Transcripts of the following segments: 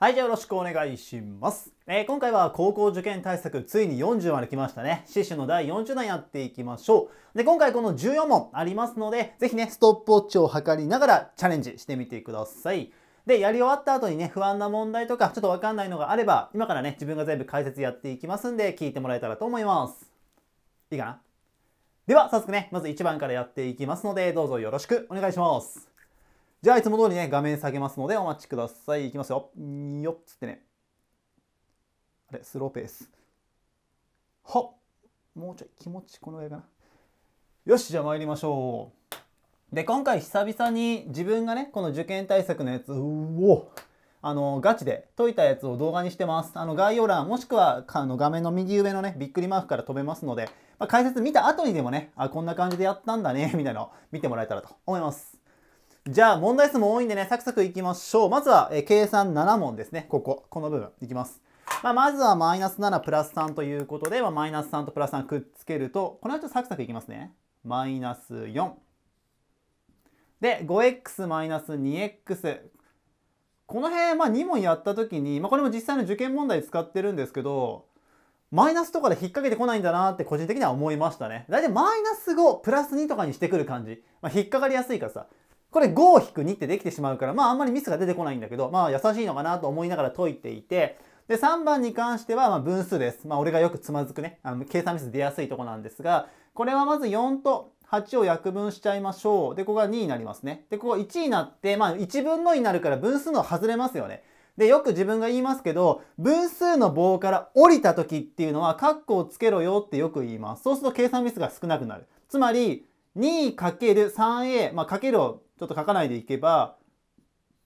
はい、じゃあよろしくお願いします。えー、今回は高校受験対策、ついに40まで来ましたね。死守の第40弾やっていきましょう。で、今回この14問ありますので、ぜひね、ストップウォッチを測りながらチャレンジしてみてください。で、やり終わった後にね、不安な問題とか、ちょっとわかんないのがあれば、今からね、自分が全部解説やっていきますんで、聞いてもらえたらと思います。いいかなでは、早速ね、まず1番からやっていきますので、どうぞよろしくお願いします。じゃあいつも通りね、画面下げますのでお待ちください。いきますよ。よっつってね。あれ、スローペース。はっもうちょい気持ちこのぐらいかな。よし、じゃあ参りましょう。で、今回久々に自分がね、この受験対策のやつ、うおあの、ガチで解いたやつを動画にしてます。あの、概要欄、もしくは、あの、画面の右上のね、びっくりマークから飛べますので、まあ、解説見た後にでもね、あ、こんな感じでやったんだね、みたいなのを見てもらえたらと思います。じゃあ問題数も多いんでね、サクサクいきましょう。まずは、え計算7問ですね。ここ。この部分。いきます。まあ、まずはマイナス7プラス3ということで、まあ、マイナス3とプラス3くっつけると、この後サクサクいきますね。マイナス4。で、5x マイナス 2x。この辺、まあ、2問やった時に、まあ、これも実際の受験問題使ってるんですけど、マイナスとかで引っ掛けてこないんだなって個人的には思いましたね。だいたいマイナス5、プラス2とかにしてくる感じ。まあ、引っかかりやすいからさ。これ5-2ってできてしまうから、まああんまりミスが出てこないんだけど、まあ優しいのかなと思いながら解いていて、で、3番に関しては、まあ分数です。まあ俺がよくつまずくね、あの計算ミス出やすいとこなんですが、これはまず4と8を約分しちゃいましょう。で、ここが2になりますね。で、ここ1になって、まあ1分のになるから分数の外れますよね。で、よく自分が言いますけど、分数の棒から降りた時っていうのは、カッコをつけろよってよく言います。そうすると計算ミスが少なくなる。つまり、2×3a、まあ、かけるをちょっと書かないでいけば、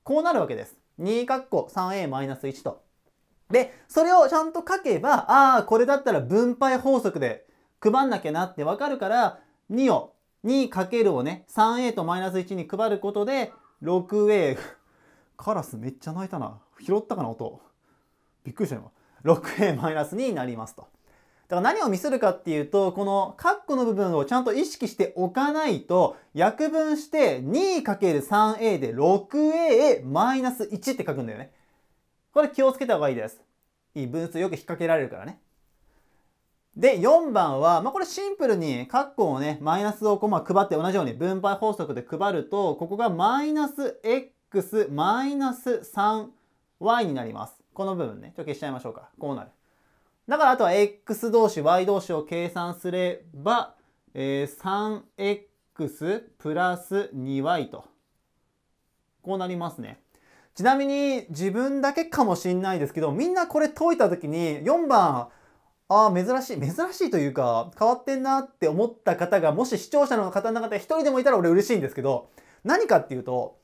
こうなるわけです。2括弧 3a-1 と。で、それをちゃんと書けば、ああ、これだったら分配法則で配んなきゃなってわかるから、2を、2× をね、3a とマイナス1に配ることで、6a、カラスめっちゃ泣いたな。拾ったかな、音。びっくりした今。6a-2 になりますと。だから何をミスるかっていうと、この括弧の部分をちゃんと意識しておかないと、約分して 2×3a で 6a マイナス1って書くんだよね。これ気をつけた方がいいです。いい分数よく引っ掛けられるからね。で、4番は、まあ、これシンプルに、括弧をね、マイナスをこう、まあ、配って同じように分配法則で配ると、ここがマイナス x マイナス 3y になります。この部分ね、ちょっと消しちゃいましょうか。こうなる。だからあとは x 同士 y 同士を計算すれば、えー、3x プラス 2y とこうなりますね。ちなみに自分だけかもしんないですけどみんなこれ解いた時に4番ああ珍しい珍しいというか変わってんなって思った方がもし視聴者の方の中で1人でもいたら俺嬉しいんですけど何かっていうと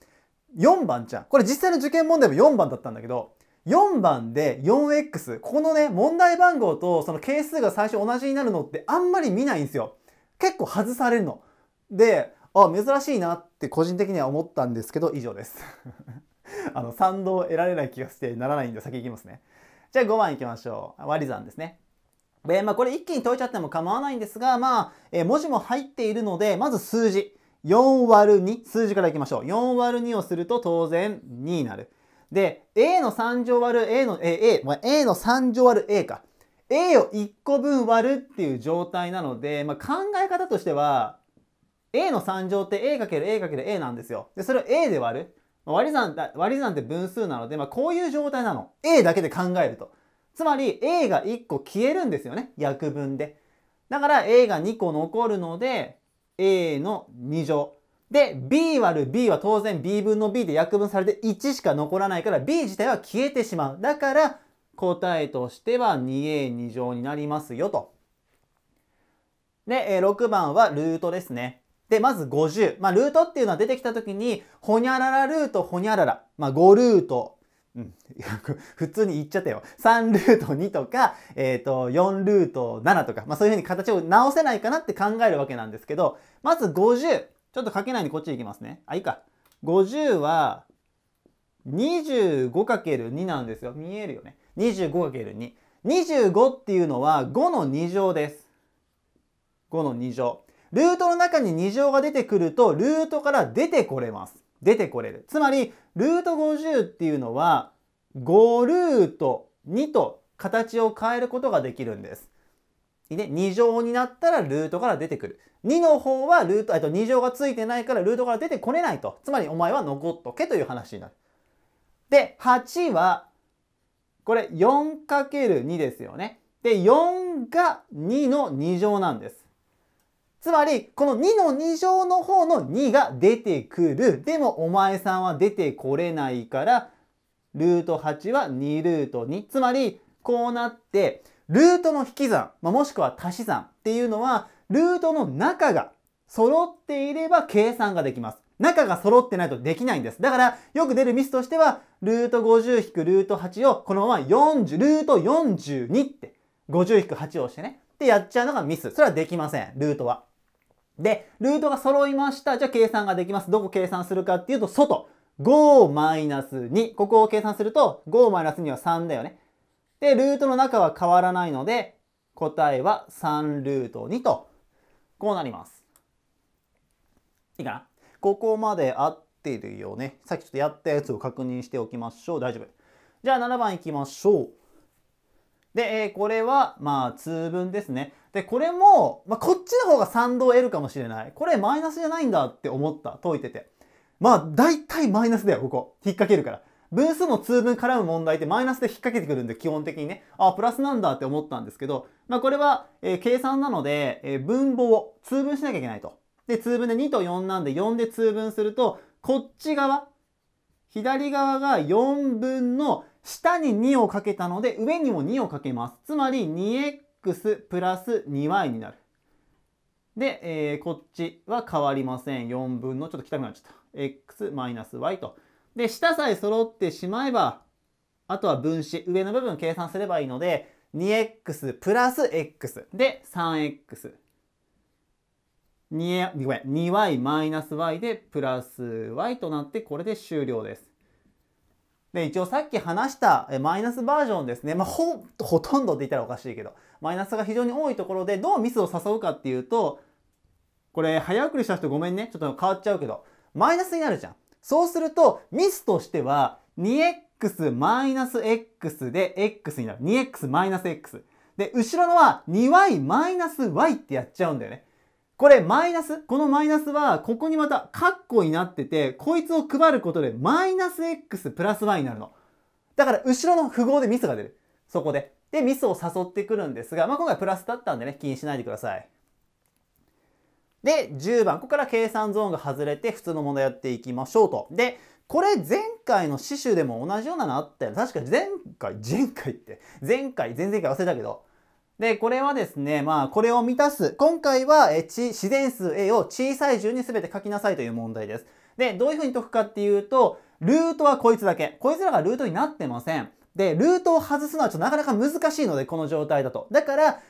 4番じゃんこれ実際の受験問題も4番だったんだけど4番で 4x ここのね問題番号とその係数が最初同じになるのってあんまり見ないんですよ結構外されるのであ珍しいなって個人的には思ったんですけど以上です あの賛同得られない気がしてならないんで先行きますねじゃあ5番いきましょう割り算ですねで、まあ、これ一気に解いちゃっても構わないんですが、まあ、えー、文字も入っているので、まず数字。4割る2、数字からいきましょう。4割る2をすると当然2になる。で、A の3乗割る A の、A、A、A の3乗割る A か。A を1個分割るっていう状態なので、まあ、考え方としては、A の3乗って A×A×A なんですよ。で、それを A で割る。割り算、割り算って分数なので、まあ、こういう状態なの。A だけで考えると。つまり、A が1個消えるんですよね。約分で。だから、A が2個残るので、A の2乗。で、b 割る b は当然 b 分の b で約分されて1しか残らないから b 自体は消えてしまう。だから答えとしては 2a2 乗になりますよと。で、6番はルートですね。で、まず50。まあ、ルートっていうのは出てきたときに、ほにゃららルート、ほにゃらら。まあ、5ルート。うん。普通に言っちゃったよ。3ルート2とか、えっ、ー、と、4ルート7とか。まあ、そういうふうに形を直せないかなって考えるわけなんですけど、まず50。ちょっと書けないんでこっち行きますね。あ、いいか。50は 25×2 なんですよ。見えるよね。25×2。25っていうのは5の2乗です。5の2乗。ルートの中に2乗が出てくると、ルートから出てこれます。出てこれる。つまり、ルート50っていうのは、5ルート2と形を変えることができるんです。で、2乗になったらルートから出てくる。2の方はルート、えっと、2乗がついてないからルートから出てこれないと。つまりお前は残っとけという話になる。で、8は、これ 4×2 ですよね。で、4が2の2乗なんです。つまり、この2の2乗の方の2が出てくる。でも、お前さんは出てこれないから、ルート8は2ルート2。つまり、こうなって、ルートの引き算、まあ、もしくは足し算っていうのは、ルートの中が揃っていれば計算ができます。中が揃ってないとできないんです。だから、よく出るミスとしては、ルート50引くルート8を、このまま40、ルート42って、50引く8をしてね、ってやっちゃうのがミス。それはできません、ルートは。で、ルートが揃いました。じゃあ計算ができます。どこ計算するかっていうと、外。5-2。ここを計算すると、5-2は3だよね。で、ルートの中は変わらないので、答えは3ルート2と、こうなります。いいかなここまで合ってるよね。さっきちょっとやったやつを確認しておきましょう。大丈夫。じゃあ7番いきましょう。で、えー、これは、まあ、通分ですね。で、これも、まあ、こっちの方が賛同を得るかもしれない。これマイナスじゃないんだって思った。解いてて。まあ、大体マイナスだよ、ここ。引っ掛けるから。分数の通分絡む問題ってマイナスで引っ掛けてくるんで、基本的にね、あ、プラスなんだって思ったんですけど、まあこれは、え計算なので、え分母を通分しなきゃいけないと。で、通分で2と4なんで、4で通分すると、こっち側、左側が4分の下に2をかけたので、上にも2をかけます。つまり 2x プラス 2y になる。で、えー、こっちは変わりません。4分の、ちょっと汚くなっちゃった。x マイナス y と。で、下さえ揃ってしまえば、あとは分子、上の部分計算すればいいので、2x プラス x で 3x。2y マイナス y でプラス y となってこれで終了です。で、一応さっき話したマイナスバージョンですね。まあ、ほ、ほとんどって言ったらおかしいけど、マイナスが非常に多いところでどうミスを誘うかっていうと、これ早送りした人ごめんね。ちょっと変わっちゃうけど、マイナスになるじゃん。そうすると、ミスとしては、2x-x で x になる。2x-x。で、後ろのは 2y-y ってやっちゃうんだよね。これ、マイナス、このマイナスは、ここにまた、カッコになってて、こいつを配ることで、マイナス x プラス y になるの。だから、後ろの符号でミスが出る。そこで。で、ミスを誘ってくるんですが、まあ、今回プラスだったんでね、気にしないでください。で、10番、ここから計算ゾーンが外れて普通の問題やっていきましょうと。で、これ前回の詩集でも同じようなのあったよ。確か前回、前回って、前回、前々回忘れたけど。で、これはですね、まあ、これを満たす。今回は、え、ち、自然数 A を小さい順に全て書きなさいという問題です。で、どういうふうに解くかっていうと、ルートはこいつだけ。こいつらがルートになってません。で、ルートを外すのはちょっとなかなか難しいので、この状態だと。だから、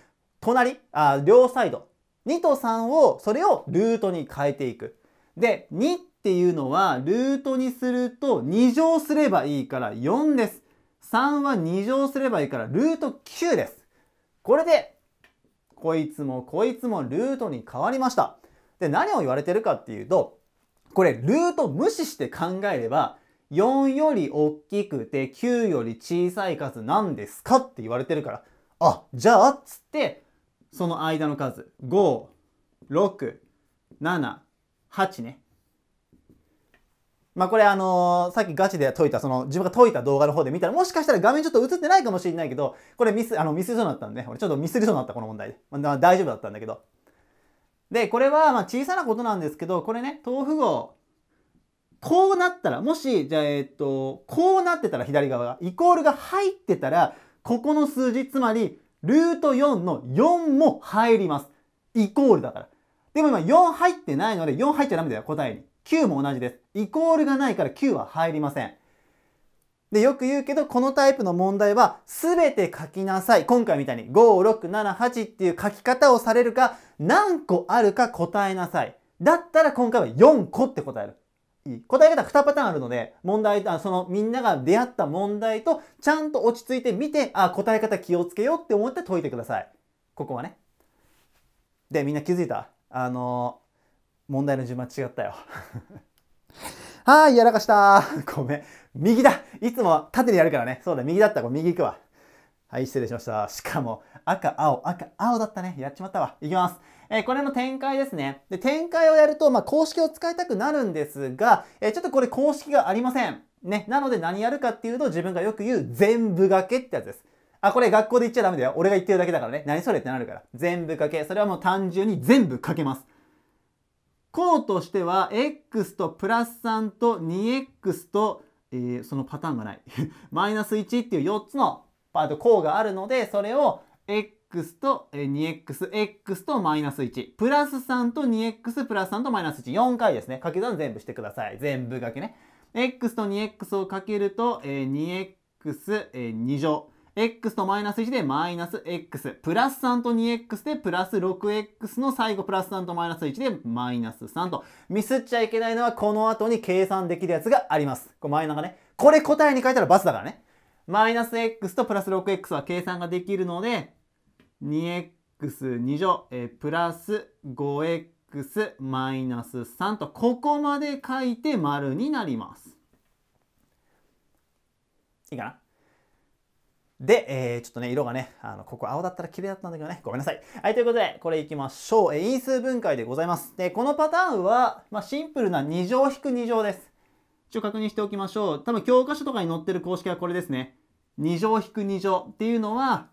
隣、あ、両サイド、2と3を、それをルートに変えていく。で、2っていうのは、ルートにすると2乗すればいいから4です。3は2乗すればいいから、ルート9です。これで、こいつもこいつもルートに変わりました。で、何を言われてるかっていうと、これ、ルート無視して考えれば、4より大きくて9より小さい数なんですかって言われてるから、あ、じゃあ、つって、その間の数5678ねまあこれあのー、さっきガチで解いたその自分が解いた動画の方で見たらもしかしたら画面ちょっと映ってないかもしれないけどこれミスあのミスりそうになったんで、俺ちょっとミスりそうになったこの問題で、まあ、大丈夫だったんだけどでこれはまあ小さなことなんですけどこれね豆腐号こうなったらもしじゃあえっとこうなってたら左側がイコールが入ってたらここの数字つまりルート4の4も入ります。イコールだから。でも今4入ってないので、4入っちゃダメだよ、答えに。9も同じです。イコールがないから9は入りません。で、よく言うけど、このタイプの問題は、すべて書きなさい。今回みたいに、5、6、7、8っていう書き方をされるか、何個あるか答えなさい。だったら今回は4個って答える。答え方2パターンあるので、問題、あそのみんなが出会った問題とちゃんと落ち着いて見て、あ、答え方気をつけようって思って解いてください。ここはね。で、みんな気づいたあのー、問題の順番違ったよ。は ーい、やらかしたごめん。右だいつも縦にやるからね。そうだ、右だった。これ右行くわ。はい、失礼しました。しかも、赤、青、赤、青だったね。やっちまったわ。いきます。えこれの展開ですね。で、展開をやると、まあ、公式を使いたくなるんですが、えちょっとこれ公式がありません。ね。なので何やるかっていうと、自分がよく言う全部がけってやつです。あ、これ学校で言っちゃダメだよ。俺が言ってるだけだからね。何それってなるから。全部かけ。それはもう単純に全部かけます。項としては、x とプラス3と 2x と、えー、そのパターンがない。マイナス1っていう4つのパート項があるので、それを 2x と 2xx とマイナス1。プラス3と 2x プラス3とマイナス1。4回ですね。掛け算全部してください。全部掛けね。x と 2x をかけると、えー、2x2 乗。x とマイナス1でマイナス x。プラス3と 2x でプラス 6x の最後プラス3とマイナス1でマイナス3と。ミスっちゃいけないのはこの後に計算できるやつがあります。これマイナーがね。これ答えに変えたら×だからね。マイナス x とプラス 6x は計算ができるので、2x2 乗、えー、プラス 5x マイナス3とここまで書いて丸になります。いいかなで、えー、ちょっとね、色がね、あの、ここ青だったら綺麗だったんだけどね、ごめんなさい。はい、ということで、これいきましょう。えー、因数分解でございます。で、このパターンは、まあ、シンプルな2乗引く2乗です。一応確認しておきましょう。多分、教科書とかに載ってる公式はこれですね。2乗引く2乗っていうのは、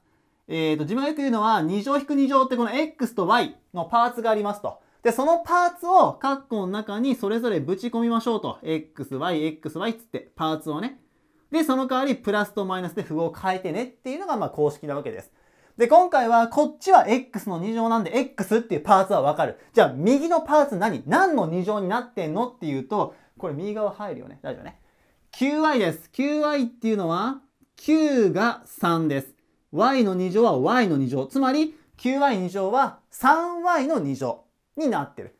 えっ、ー、と、自分がよく言うのは、2乗引く2乗ってこの x と y のパーツがありますと。で、そのパーツをカッコの中にそれぞれぶち込みましょうと。x, y, x, y つってパーツをね。で、その代わりプラスとマイナスで符号を変えてねっていうのがまあ公式なわけです。で、今回はこっちは x の2乗なんで x っていうパーツはわかる。じゃあ右のパーツ何何の2乗になってんのっていうと、これ右側入るよね。大丈夫ね。qy です。qy っていうのは9が3です。y の2乗は y の2乗。つまり 9y2 乗は 3y の2乗になってる。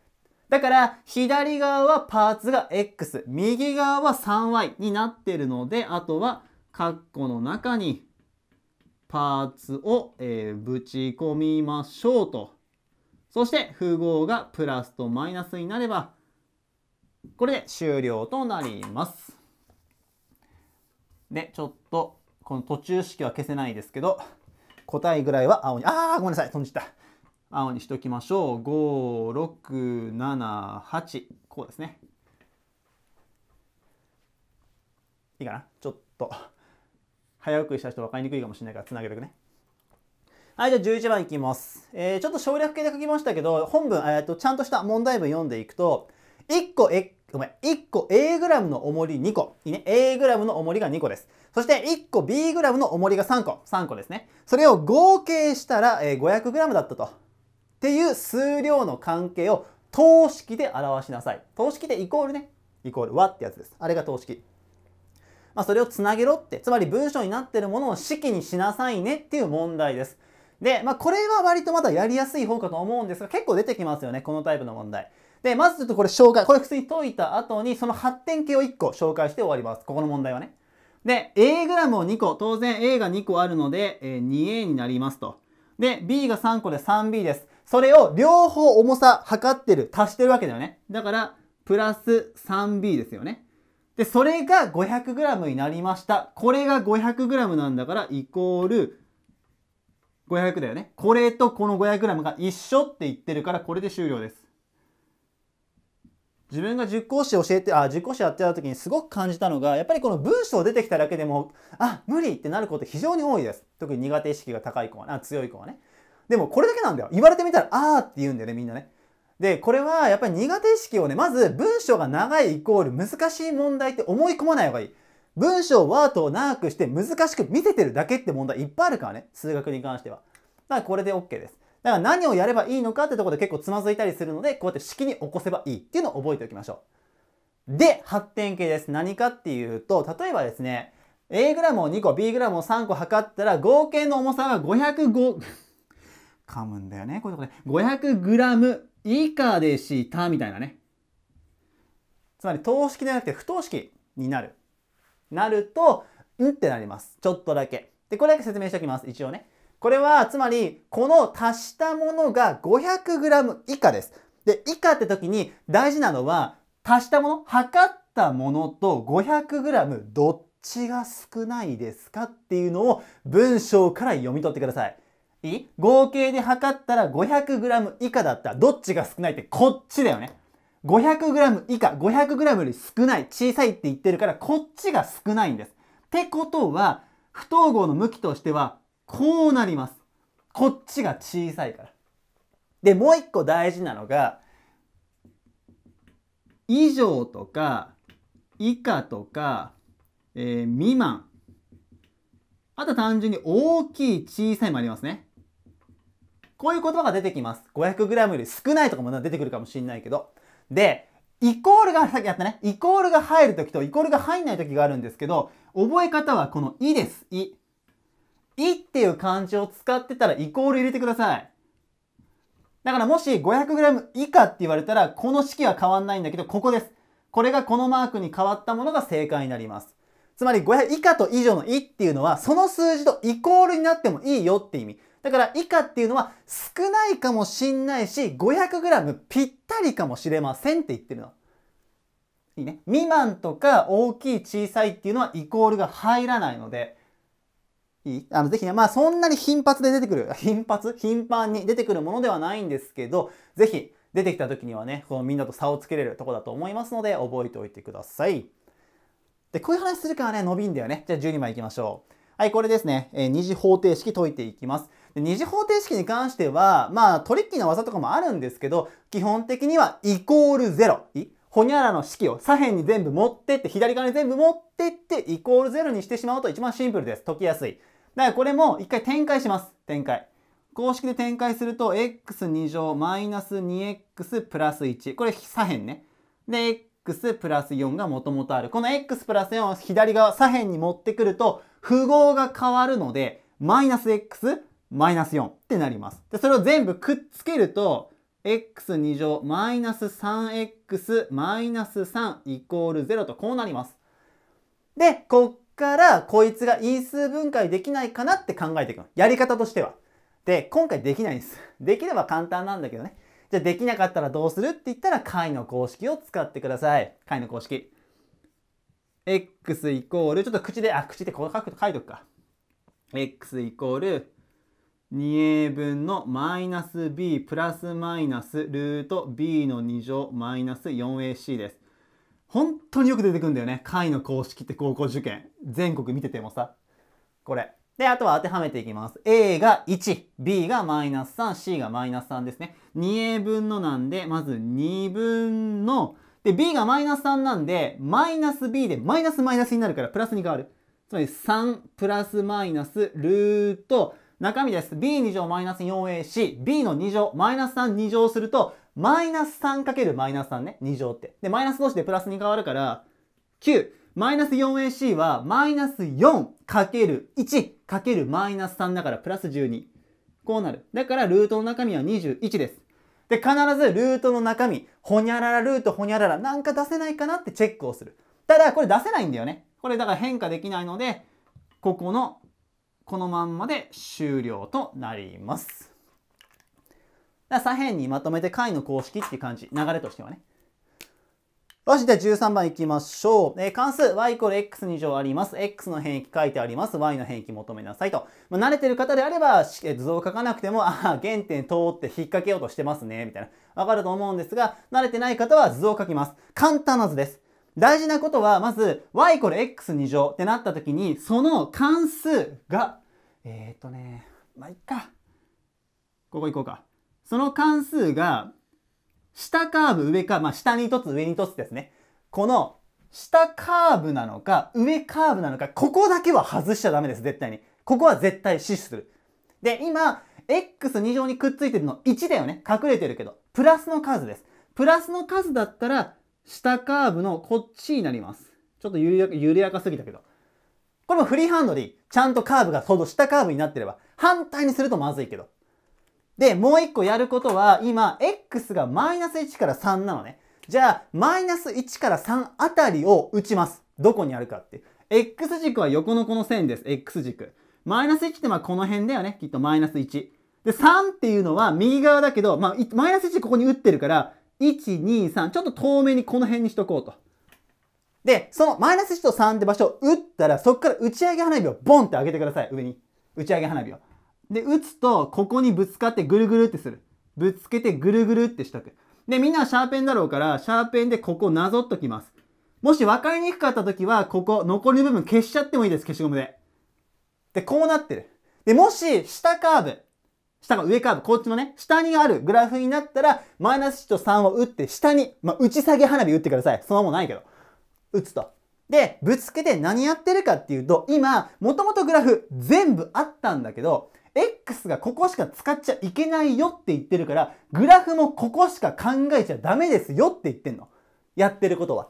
だから左側はパーツが x、右側は 3y になってるので、あとは括弧の中にパーツを、えー、ぶち込みましょうと。そして符号がプラスとマイナスになれば、これで終了となります。で、ちょっとこの途中式は消せないですけど、答えぐらいは青に、あーごめんなさい、飛んじった。青にしときましょう。5、6、7、8。こうですね。いいかなちょっと、早送りした人分かりにくいかもしれないからつなげておくね。はい、じゃあ11番いきます。えー、ちょっと省略形で書きましたけど、本文、えー、とちゃんとした問題文読んでいくと、1個ごめん、1個 A グラムの重り2個。いいね。A グラムの重りが2個です。そして1個 B グラムの重りが3個。3個ですね。それを合計したら、え500グラムだったと。っていう数量の関係を等式で表しなさい。等式でイコールね。イコール和ってやつです。あれが等式。まあ、それをつなげろって。つまり文章になってるものを式にしなさいねっていう問題です。で、まあ、これは割とまだやりやすい方かと思うんですが、結構出てきますよね。このタイプの問題。で、まずちょっとこれ紹介、これ普通に解いた後に、その発展形を1個紹介して終わります。ここの問題はね。で、A グラムを2個、当然 A が2個あるので、え 2A になりますと。で、B が3個で 3B です。それを両方重さ測ってる、足してるわけだよね。だから、プラス 3B ですよね。で、それが 500g になりました。これが 500g なんだから、イコール500だよね。これとこの 500g が一緒って言ってるから、これで終了です。自分が塾講詞教えて、あ、塾講詞やってた時にすごく感じたのが、やっぱりこの文章出てきただけでも、あ、無理ってなること非常に多いです。特に苦手意識が高い子は、あ強い子はね。でもこれだけなんだよ。言われてみたら、あーって言うんだよね、みんなね。で、これはやっぱり苦手意識をね、まず文章が長いイコール難しい問題って思い込まない方がいい。文章ワードを長くして難しく見せてるだけって問題いっぱいあるからね。数学に関しては。だからこれで OK です。だから何をやればいいのかってとこで結構つまずいたりするので、こうやって式に起こせばいいっていうのを覚えておきましょう。で、発展系です。何かっていうと、例えばですね、A グラムを2個、B グラムを3個測ったら、合計の重さは505、噛むんだよね、こういうとこで。500グラム以下でしたみたいなね。つまり等式ではなくて不等式になる。なると、うんってなります。ちょっとだけ。で、これだけ説明しておきます。一応ね。これはつまりこの足したものが 500g 以下です。で、以下って時に大事なのは足したもの、測ったものと 500g どっちが少ないですかっていうのを文章から読み取ってください。いい合計で測ったら 500g 以下だったらどっちが少ないってこっちだよね。500g 以下、500g より少ない、小さいって言ってるからこっちが少ないんです。ってことは、不等号の向きとしてはこうなります。こっちが小さいから。で、もう一個大事なのが、以上とか、以下とか、えー、未満。あと単純に大きい、小さいもありますね。こういう言葉が出てきます。500g より少ないとかも出てくるかもしれないけど。で、イコールが、さっきやったね、イコールが入るときとイコールが入んないときがあるんですけど、覚え方はこのいです。い。いっていう漢字を使ってたらイコール入れてください。だからもし 500g 以下って言われたら、この式は変わんないんだけど、ここです。これがこのマークに変わったものが正解になります。つまり500以下と以上のいっていうのは、その数字とイコールになってもいいよって意味。だから以下っていうのは少ないかもしんないし、500g ぴったりかもしれませんって言ってるの。いいね。未満とか大きい小さいっていうのはイコールが入らないので、いいあの、ぜひね、まあそんなに頻発で出てくる、頻発頻繁に出てくるものではないんですけど、ぜひ出てきた時にはね、このみんなと差をつけれるとこだと思いますので、覚えておいてください。で、こういう話するからね、伸びんだよね。じゃあ12枚いきましょう。はい、これですね、えー、二次方程式解いていきます。で二次方程式に関しては、まあトリッキーな技とかもあるんですけど、基本的にはイコールゼロ。ほにゃらの式を左辺に全部持ってって、左側に全部持ってって、イコールゼロにしてしまうと一番シンプルです。解きやすい。だからこれも一回展開します。展開。公式で展開すると、x2 乗マイナス 2x プラス1。これ左辺ね。で、x プラス4がもともとある。この x プラス4を左側、左辺に持ってくると、符号が変わるので、マイナス x、マイナス4ってなります。で、それを全部くっつけると、x2 乗マイナス 3x マイナス3イコール0とこうなります。で、こっからこいつが因数分解できないかなって考えていくの。やり方としては。で、今回できないんです。できれば簡単なんだけどね。じゃあできなかったらどうするって言ったら解の公式を使ってください。解の公式。x イコール、ちょっと口で、あ、口でこう書くと書いとくか。x イコール 2a 分のマイナス b プラスマイナスルート b の2乗マイナス 4ac です。本当によく出てくんだよね。解の公式って高校受験。全国見ててもさ。これ。で、あとは当てはめていきます。A が1、B がマイナス3、C がマイナス3ですね。2A 分のなんで、まず2分の、で、B がマイナス3なんで、マイナス B でマイナスマイナスになるからプラスに変わる。つまり3プラスマイナスルート、中身です。b2 乗マイナス 4ac、b の2乗マイナス3 2乗すると、マイナス3るマイナス3ね、2乗って。で、マイナス同士でプラスに変わるから、9、マイナス 4ac は、マイナス4る1るマイナス3だから、プラス12。こうなる。だから、ルートの中身は21です。で、必ずルートの中身、ほにゃららルートほにゃらら、なんか出せないかなってチェックをする。ただ、これ出せないんだよね。これだから変化できないので、ここの、このまんまで終了となります。だ左辺にまとめて解の公式っていう感じ、流れとしてはね。よし、では13番いきましょう。えー、関数 y イコール x2 乗あります。x の変域書いてあります。y の変域求めなさいと。まあ、慣れてる方であれば、図を書かなくても、ああ、原点通って引っ掛けようとしてますね、みたいな。わかると思うんですが、慣れてない方は図を書きます。簡単な図です。大事なことは、まず、y イコール x2 乗ってなった時に、その関数が、えー、っとね、まあ、いっか。ここ行こうか。その関数が下カーブ上か、まあ、下に一つ上に一つですね。この下カーブなのか上カーブなのか、ここだけは外しちゃダメです、絶対に。ここは絶対死守する。で、今、x2 乗にくっついてるの1だよね。隠れてるけど。プラスの数です。プラスの数だったら、下カーブのこっちになります。ちょっと緩やかすぎたけど。これもフリーハンドでいい。ちゃんとカーブが、その下カーブになってれば。反対にするとまずいけど。で、もう一個やることは、今、x がマイナス1から3なのね。じゃあ、マイナス1から3あたりを打ちます。どこにあるかって。x 軸は横のこの線です。x 軸。マイナス1ってまあこの辺だよね。きっとマイナス1。で、3っていうのは右側だけど、まあ、マイナス1ここに打ってるから、1、2、3、ちょっと遠目にこの辺にしとこうと。で、そのマイナス1と3って場所を打ったら、そこから打ち上げ花火をボンって上げてください。上に。打ち上げ花火を。で、打つと、ここにぶつかってぐるぐるってする。ぶつけてぐるぐるってしとく。で、みんなシャーペンだろうから、シャーペンでここなぞっときます。もし分かりにくかった時は、ここ、残り部分消しちゃってもいいです、消しゴムで。で、こうなってる。で、もし、下カーブ、下が上カーブ、こっちのね、下にあるグラフになったら、マイナス1と3を打って、下に、まあ、打ち下げ花火打ってください。そのままないけど。打つと。で、ぶつけて何やってるかっていうと、今、もともとグラフ全部あったんだけど、X がここしか使っちゃいけないよって言ってるから、グラフもここしか考えちゃダメですよって言ってんの。やってることは。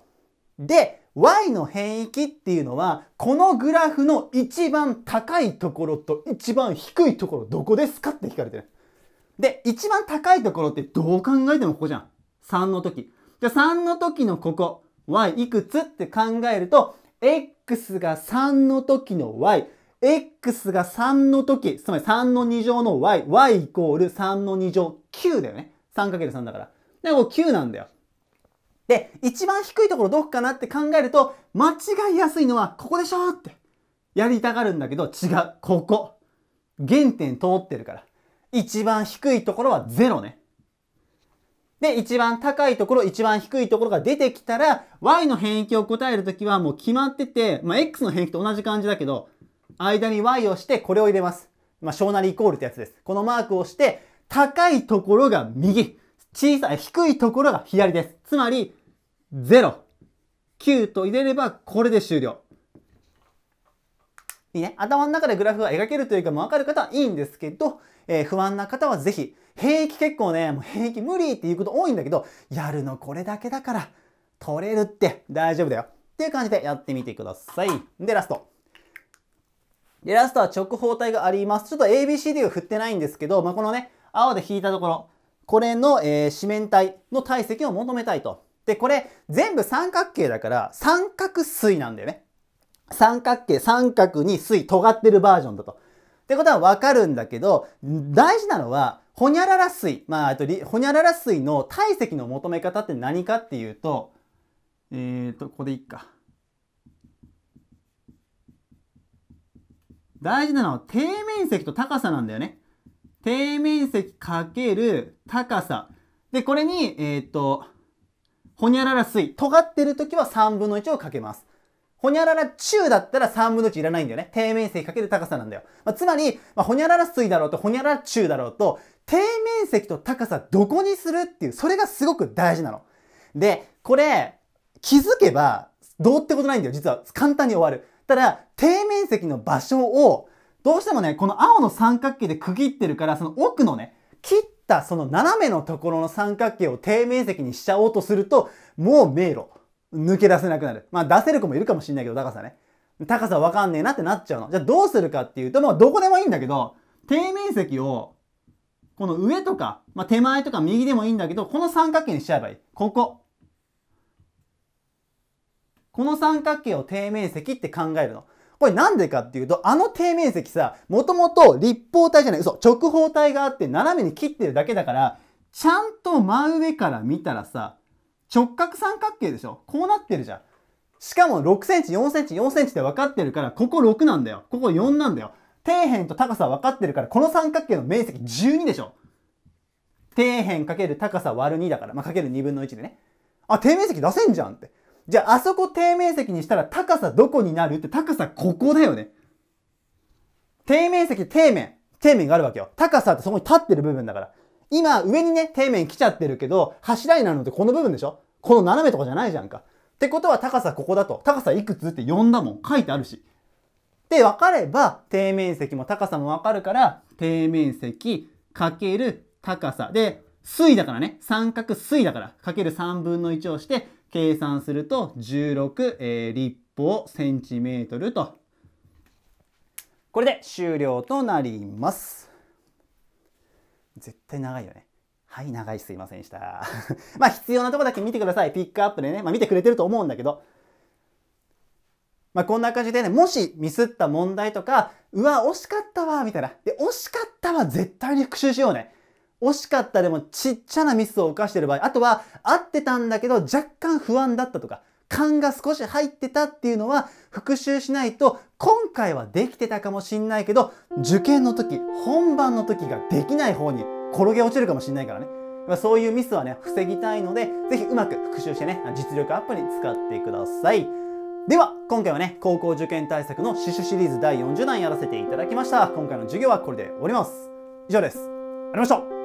で、y の変域っていうのは、このグラフの一番高いところと一番低いところどこですかって聞かれてる。で、一番高いところってどう考えてもここじゃん。3の時。じゃあ3の時のここ、y いくつって考えると、x が3の時の y、x が3の時、つまり3の2乗の y、y イコール3の2乗、9だよね。3×3 だから。だから9なんだよ。で、一番低いところどこかなって考えると、間違いやすいのはここでしょってやりたがるんだけど、違う。ここ。原点通ってるから。一番低いところは0ね。で、一番高いところ、一番低いところが出てきたら、y の変域を答えるときはもう決まってて、まあ、x の変域と同じ感じだけど、間に Y をして、これを入れます。まあ、小なりイコールってやつです。このマークをして、高いところが右、小さい、低いところが左です。つまり、0、9と入れれば、これで終了。いいね。頭の中でグラフが描けるというか、もうわかる方はいいんですけど、えー、不安な方はぜひ、平気結構ね、もう平気無理っていうこと多いんだけど、やるのこれだけだから、取れるって大丈夫だよ。っていう感じでやってみてください。で、ラスト。で、ラストは直方体があります。ちょっと ABCD を振ってないんですけど、まあ、このね、青で引いたところ、これの、えー、四面体の体積を求めたいと。で、これ全部三角形だから三角錐なんだよね。三角形、三角に錐、尖ってるバージョンだと。ってことはわかるんだけど、大事なのは、ほにゃらら水、まあ、あと、ほにゃらら水の体積の求め方って何かっていうと、えっ、ー、と、ここでいいか。大事なのは底面積と高さなんだよね。底面積かける高さ。で、これに、えー、っと、ほにゃらら水。尖ってる時は3分の1をかけます。ほにゃらら中だったら3分の1いらないんだよね。底面積かける高さなんだよ。まあ、つまり、まあ、ほにゃらら水だろうと、ほにゃらら中だろうと、底面積と高さどこにするっていう、それがすごく大事なの。で、これ、気づけば、どうってことないんだよ、実は。簡単に終わる。ただ、底面積の場所を、どうしてもね、この青の三角形で区切ってるから、その奥のね、切ったその斜めのところの三角形を底面積にしちゃおうとすると、もう迷路、抜け出せなくなる。まあ出せる子もいるかもしんないけど、高さね。高さわかんねえなってなっちゃうの。じゃあどうするかっていうと、まあどこでもいいんだけど、底面積を、この上とか、まあ、手前とか右でもいいんだけど、この三角形にしちゃえばいい。ここ。この三角形を底面積って考えるの。これなんでかっていうと、あの底面積さ、もともと立方体じゃない、嘘、直方体があって斜めに切ってるだけだから、ちゃんと真上から見たらさ、直角三角形でしょこうなってるじゃん。しかも6センチ、4センチ、4センチって分かってるから、ここ6なんだよ。ここ4なんだよ。底辺と高さ分かってるから、この三角形の面積12でしょ底辺かける高さ割る2だから、まあ、かける2分の1でね。あ、底面積出せんじゃんって。じゃあ、あそこ底面積にしたら高さどこになるって高さここだよね。底面積、底面。底面があるわけよ。高さってそこに立ってる部分だから。今、上にね、底面来ちゃってるけど、柱になるのってこの部分でしょこの斜めとかじゃないじゃんか。ってことは高さここだと。高さいくつって呼んだもん。書いてあるし。で、分かれば、底面積も高さも分かるから、底面積かける高さ。で、水だからね。三角水だから。かける三分の一をして、計算すると16、えー、立方センチメートルとこれで終了となります絶対長いよねはい、長いすいませんでした。まあ、必要なとこだけ見てください。ピックアップでね。まあ、見てくれてると思うんだけど。まあ、こんな感じでね、もしミスった問題とか、うわ、惜しかったわ、みたいな。で、惜しかったわ、絶対に復習しようね。惜しかったでもちっちゃなミスを犯してる場合、あとは合ってたんだけど若干不安だったとか、勘が少し入ってたっていうのは復習しないと今回はできてたかもしんないけど受験の時本番の時ができない方に転げ落ちるかもしんないからねそういうミスはね防ぎたいので是非うまく復習してね実力アップに使ってくださいでは今回はね高校受験対策の趣旨、シリーズ第40弾やらせていただきました今回の授業はこれで終わります以上ですありがとうございました